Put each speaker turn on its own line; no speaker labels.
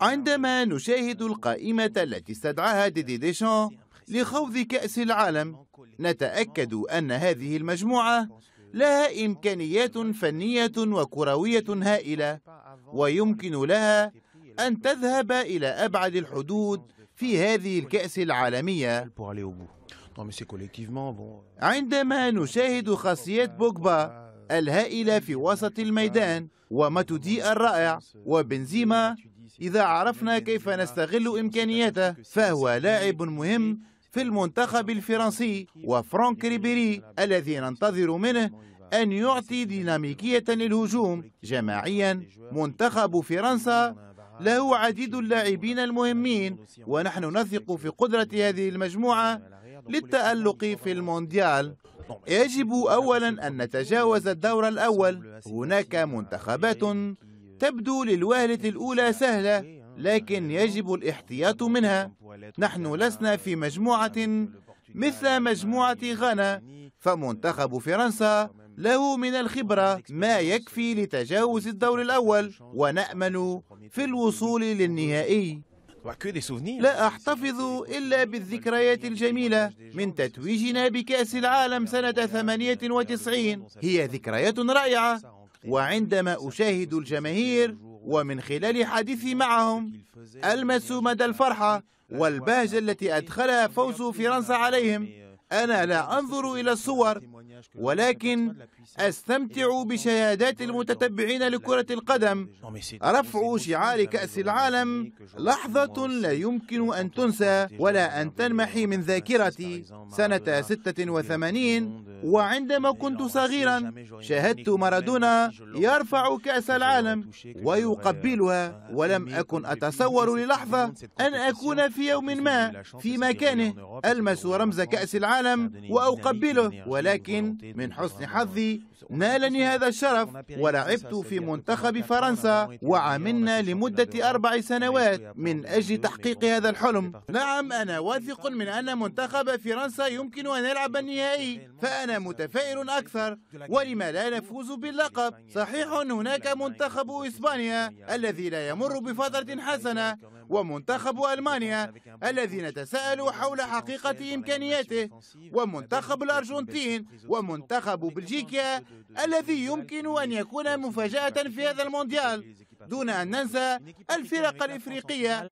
عندما نشاهد القائمة التي استدعاها ديدي ديشان لخوض كأس العالم نتأكد أن هذه المجموعة لها إمكانيات فنية وكروية هائلة ويمكن لها أن تذهب إلى أبعد الحدود في هذه الكأس العالمية عندما نشاهد خاصيات بوغبا الهائلة في وسط الميدان وماتودي الرائع وبنزيما إذا عرفنا كيف نستغل إمكانياته فهو لاعب مهم في المنتخب الفرنسي وفرانك ريبيري الذي ننتظر منه أن يعطي ديناميكية للهجوم جماعيا منتخب فرنسا له عديد اللاعبين المهمين ونحن نثق في قدرة هذه المجموعة للتألق في المونديال يجب أولا أن نتجاوز الدور الأول هناك منتخبات تبدو للوهلة الأولى سهلة لكن يجب الاحتياط منها نحن لسنا في مجموعة مثل مجموعة غانا فمنتخب فرنسا له من الخبرة ما يكفي لتجاوز الدور الأول ونأمل في الوصول للنهائي لا أحتفظ إلا بالذكريات الجميلة من تتويجنا بكأس العالم سنة 98 هي ذكريات رائعة وعندما أشاهد الجماهير ومن خلال حديثي معهم ألمس مدى الفرحة والبهجة التي أدخلها فوز فرنسا عليهم أنا لا أنظر إلى الصور ولكن استمتع بشهادات المتتبعين لكرة القدم رفع شعار كأس العالم لحظة لا يمكن أن تنسى ولا أن تنمحي من ذاكرتي سنة 86 وعندما كنت صغيرا شاهدت مارادونا يرفع كأس العالم ويقبلها ولم أكن أتصور للحظة أن أكون في يوم ما في مكانه ألمس رمز كأس العالم وأقبله ولكن من حسن حظي نالني هذا الشرف ولعبت في منتخب فرنسا وعملنا لمدة أربع سنوات من أجل تحقيق هذا الحلم نعم أنا واثق من أن منتخب فرنسا يمكن أن يلعب النهائي فأنا متفائل أكثر ولما لا نفوز باللقب صحيح هناك منتخب إسبانيا الذي لا يمر بفترة حسنة ومنتخب ألمانيا الذي نتساءل حول حقيقة إمكانياته ومنتخب الأرجنتين ومنتخب بلجيكا الذي يمكن أن يكون مفاجأة في هذا المونديال دون أن ننسى الفرق الإفريقية